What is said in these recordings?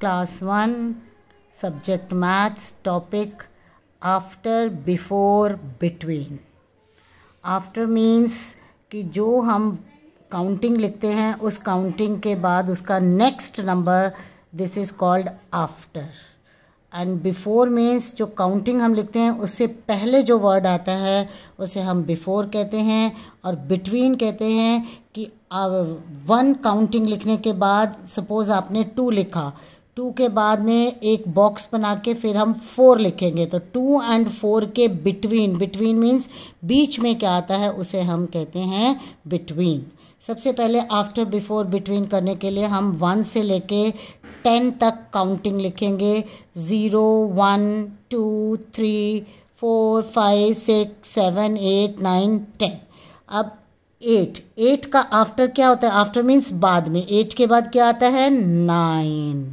class one subject maths topic after before between after means कि जो हम counting लिखते हैं उस काउंटिंग के बाद उसका next number this is called after and before means जो काउंटिंग हम लिखते हैं उससे पहले जो वर्ड आता है उसे हम बिफोर कहते हैं और बिटवीन कहते हैं कि वन uh, काउंटिंग लिखने के बाद सपोज़ आपने टू लिखा टू के बाद में एक बॉक्स बना के फिर हम फोर लिखेंगे तो टू एंड फोर के बिटवीन बिटवीन मीन्स बीच में क्या आता है उसे हम कहते हैं बिटवीन सबसे पहले आफ्टर बिफोर बिटवीन करने के लिए हम वन से लेके टेन तक काउंटिंग लिखेंगे zero one two three four five six seven eight nine ten अब एट एट का आफ्टर क्या होता है आफ्टर मीन्स बाद में एट के बाद क्या आता है नाइन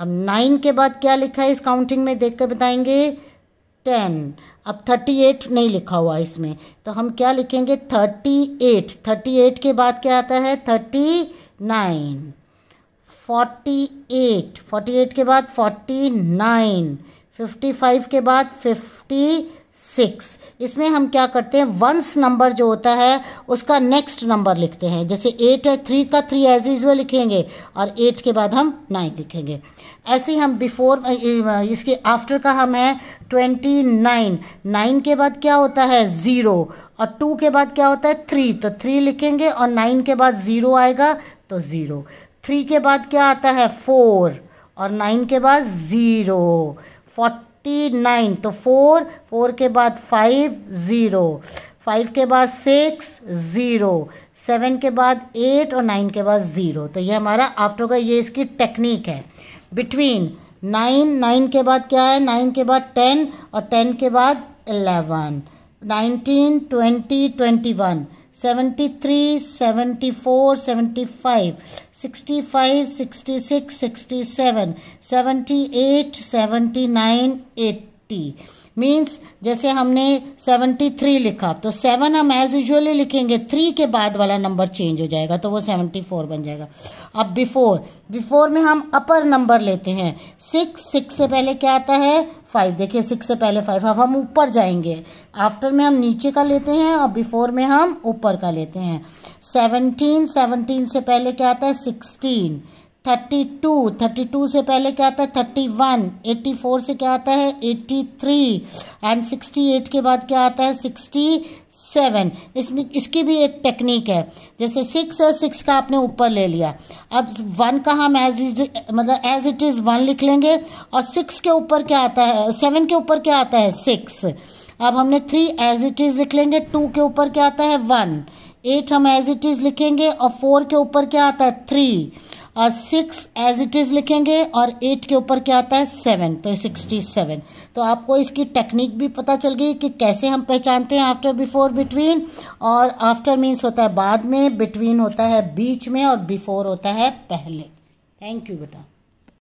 अब नाइन के बाद क्या लिखा है इस काउंटिंग में देख कर बताएंगे टेन अब थर्टी एट नहीं लिखा हुआ इसमें तो हम क्या लिखेंगे थर्टी एट थर्टी एट के बाद क्या आता है thirty nine forty eight forty eight के बाद फोर्टी नाइन फिफ्टी फाइव के बाद फिफ्टी सिक्स इसमें हम क्या करते हैं वंस नंबर जो होता है उसका नेक्स्ट नंबर लिखते हैं जैसे एट है थ्री का थ्री एज इज लिखेंगे और एट के बाद हम नाइन लिखेंगे ऐसे ही हम बिफोर इसके आफ्टर का हम है ट्वेंटी नाइन नाइन के बाद क्या होता है ज़ीरो और टू के बाद क्या होता है थ्री तो थ्री लिखेंगे और नाइन के बाद ज़ीरो आएगा तो ज़ीरो थ्री के बाद क्या आता है फोर और नाइन के बाद ज़ीरो फोर्ट फिफ्टी नाइन तो फोर फोर के बाद फाइव ज़ीरो फाइव के बाद सिक्स ज़ीरो सेवन के बाद एट और नाइन के बाद ज़ीरो तो ये हमारा आफ्टर का ये इसकी टेक्निक है बिटवीन नाइन नाइन के बाद क्या है नाइन के बाद टेन और टेन के बाद eleven nineteen twenty twenty one sixty six sixty seven 66, eight seventy nine 80 means जैसे हमने सेवेंटी थ्री लिखा तो सेवन हम एज यूजली लिखेंगे थ्री के बाद वाला नंबर चेंज हो जाएगा तो वो फोर बन जाएगा अब बिफोर बिफोर में हम अपर नंबर लेते हैं सिक्स सिक्स से पहले क्या आता है फाइव देखिए सिक्स से पहले फाइव अब हम ऊपर जाएंगे आफ्टर में हम नीचे का लेते हैं और बिफोर में हम ऊपर का लेते हैं सेवनटीन सेवनटीन से पहले क्या आता है sixteen thirty two thirty two से पहले क्या आता है थर्टी वन एट्टी फोर से क्या आता है eighty three and sixty eight के बाद क्या आता है सिक्सटी सेवन इसमें इसकी भी एक टेक्निक है जैसे सिक्स है सिक्स का आपने ऊपर ले लिया अब वन का हम एज इज मतलब एज इट इज़ वन लिख लेंगे और सिक्स के ऊपर क्या आता है सेवन के ऊपर क्या आता है सिक्स अब हमने थ्री एज इट इज़ लिख लेंगे टू के ऊपर क्या आता है वन एट हम एज इट इज़ लिखेंगे और फोर के ऊपर क्या आता है three six as it is लिखेंगे और एट के ऊपर क्या आता है सेवन तो सिक्सटी सेवन तो आपको इसकी टेक्निक भी पता चल गई कि कैसे हम पहचानते हैं आफ्टर बिफोर बिटवीन और आफ्टर मीन्स होता है बाद में बिटवीन होता है बीच में और बिफोर होता है पहले थैंक यू बेटा